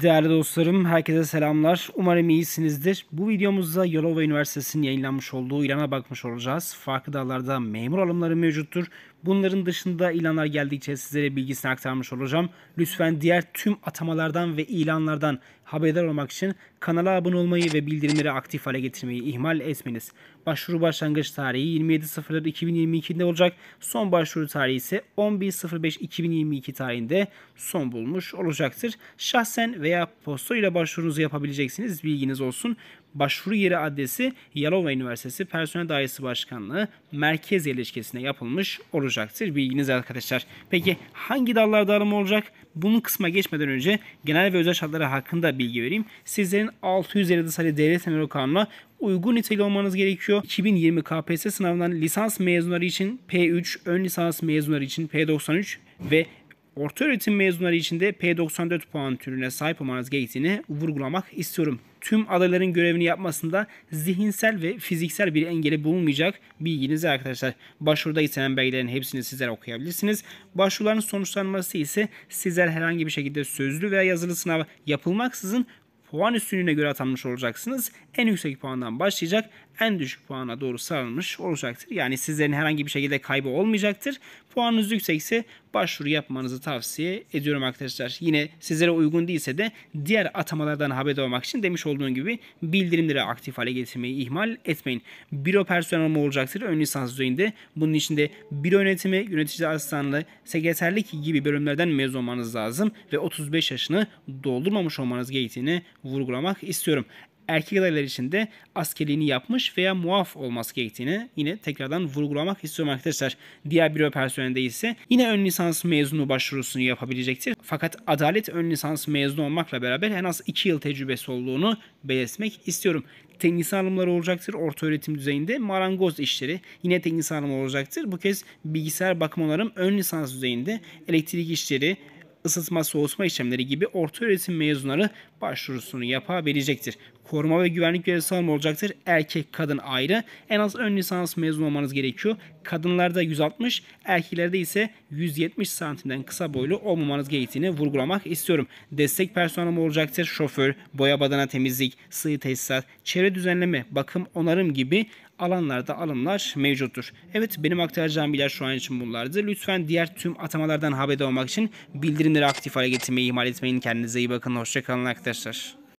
Değerli dostlarım, herkese selamlar. Umarım iyisinizdir. Bu videomuzda Yalova Üniversitesi'nin yayınlanmış olduğu ilana bakmış olacağız. Farklı dallarda memur alımları mevcuttur. Bunların dışında ilanlar geldikçe sizlere bilgisini aktarmış olacağım. Lütfen diğer tüm atamalardan ve ilanlardan haberdar olmak için kanala abone olmayı ve bildirimleri aktif hale getirmeyi ihmal etmeyiniz. Başvuru başlangıç tarihi 27.00.2022'de olacak. Son başvuru tarihi ise 11.05.2022 tarihinde son bulmuş olacaktır. Şahsen veya posta ile başvurunuzu yapabileceksiniz. Bilginiz olsun. Başvuru yeri adresi Yalova Üniversitesi Personel Dairesi Başkanlığı Merkez Yerleşkesine yapılmış olacak vuracaktır. Bilginiz arkadaşlar. Peki hangi dallarda arama olacak? Bunun kısma geçmeden önce genel ve özel şartları hakkında bilgi vereyim. Sizlerin 657 sayılı devlet sınırı kanuna uygun niteli olmanız gerekiyor. 2020 KPSS sınavından lisans mezunları için P3, ön lisans mezunları için P93 ve orta öğretim mezunları için de P94 puan türüne sahip olmanız gerektiğini vurgulamak istiyorum. Tüm adayların görevini yapmasında zihinsel ve fiziksel bir engeli bulunmayacak bilginize arkadaşlar. Başvuruda istenen belgelerin hepsini sizler okuyabilirsiniz. Başvuruların sonuçlanması ise sizler herhangi bir şekilde sözlü veya yazılı sınav yapılmaksızın puan üstünlüğüne göre atanmış olacaksınız. En yüksek puandan başlayacak en düşük puana doğru sarılmış olacaktır. Yani sizlerin herhangi bir şekilde kaybı olmayacaktır. Puanınız yüksekse başvuru yapmanızı tavsiye ediyorum arkadaşlar. Yine sizlere uygun değilse de diğer atamalardan haberdar olmak için demiş olduğum gibi bildirimleri aktif hale getirmeyi ihmal etmeyin. Büro personel mi olacaktır ön lisans düzeyinde. Bunun içinde büro yönetimi, yönetici asistanlığı, sekreterlik gibi bölümlerden mezun olmanız lazım ve 35 yaşını doldurmamış olmanız gerektiğini vurgulamak istiyorum. Erkek adaylar için de askerliğini yapmış veya muaf olması gerektiğini yine tekrardan vurgulamak istiyorum arkadaşlar. Diğer bir personelinde ise yine ön lisans mezunu başvurusunu yapabilecektir. Fakat adalet ön lisans mezunu olmakla beraber en az 2 yıl tecrübesi olduğunu belirtmek istiyorum teknik alımları olacaktır. Orta öğretim düzeyinde marangoz işleri yine teknik alımı olacaktır. Bu kez bilgisayar bakım onarım ön lisans düzeyinde elektrik işleri, ısıtma soğutma işlemleri gibi orta öğretim mezunları başvurusunu yapabilecektir koruma ve güvenlik görevlisi sanım olacaktır. Erkek kadın ayrı. En az ön lisans mezun olmanız gerekiyor. Kadınlarda 160, erkeklerde ise 170 santimden kısa boylu olmamanız gerektiğini vurgulamak istiyorum. Destek personelim olacaktır. Şoför, boya badana temizlik, sığ tesisat, çevre düzenleme, bakım, onarım gibi alanlarda alımlar mevcuttur. Evet benim aktaracağım bilgiler şu an için bunlardı. Lütfen diğer tüm atamalardan haberdar olmak için bildirimleri aktif hale getirmeyi ihmal etmeyin. Kendinize iyi bakın. Hoşçakalın arkadaşlar.